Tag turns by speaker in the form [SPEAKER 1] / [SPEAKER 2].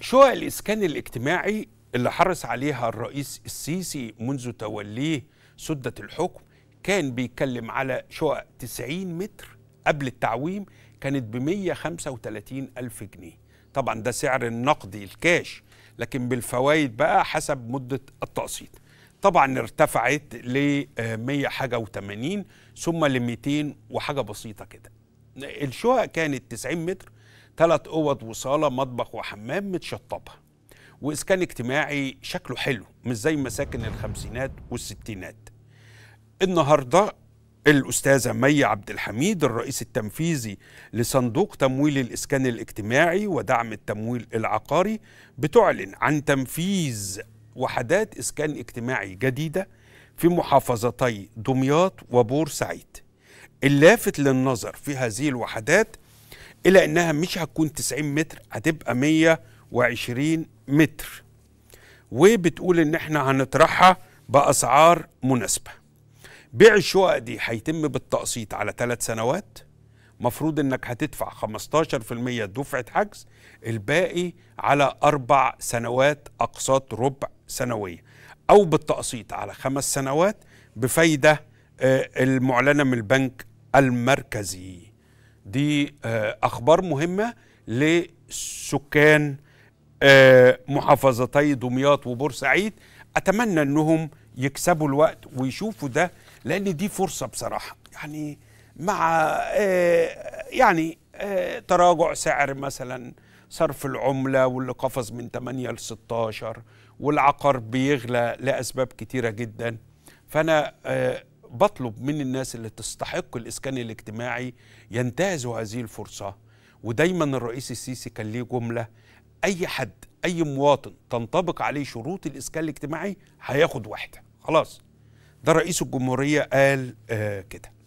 [SPEAKER 1] شقق الإسكان الاجتماعي اللي حرص عليها الرئيس السيسي منذ توليه سدة الحكم كان بيتكلم على شقق 90 متر قبل التعويم كانت ب 135 ألف جنيه طبعا ده سعر النقدي الكاش لكن بالفوائد بقى حسب مدة التقسيط طبعا ارتفعت ل 100 حاجة و80 ثم ل 200 وحاجة بسيطة كده الشقق كانت 90 متر ثلاث اوض وصاله مطبخ وحمام متشطبه واسكان اجتماعي شكله حلو مش زي مساكن الخمسينات والستينات النهارده الأستاذة مي عبد الحميد الرئيس التنفيذي لصندوق تمويل الإسكان الاجتماعي ودعم التمويل العقاري بتعلن عن تنفيذ وحدات إسكان اجتماعي جديدة في محافظتي دمياط وبور سعيد اللافت للنظر في هذه الوحدات إلا أنها مش هتكون 90 متر هتبقى 120 متر وبتقول إن إحنا هنطرحها بأسعار مناسبة بيع الشقق دي هيتم بالتقسيط على ثلاث سنوات مفروض انك هتدفع 15% دفعة حجز الباقي على أربع سنوات أقساط ربع سنوية أو بالتقسيط على خمس سنوات بفايدة آه، المعلنة من البنك المركزي دي آه، اخبار مهمه لسكان آه، محافظتي دمياط وبورسعيد اتمنى انهم يكسبوا الوقت ويشوفوا ده لان دي فرصه بصراحه يعني مع آه، يعني تراجع سعر مثلا صرف العملة واللي قفز من 8 ل 16 والعقار بيغلى لأسباب كتيرة جدا فأنا بطلب من الناس اللي تستحق الإسكان الاجتماعي ينتهزوا هذه الفرصة ودايما الرئيس السيسي كان ليه جملة أي حد أي مواطن تنطبق عليه شروط الإسكان الاجتماعي هياخد واحدة خلاص ده رئيس الجمهورية قال آه كده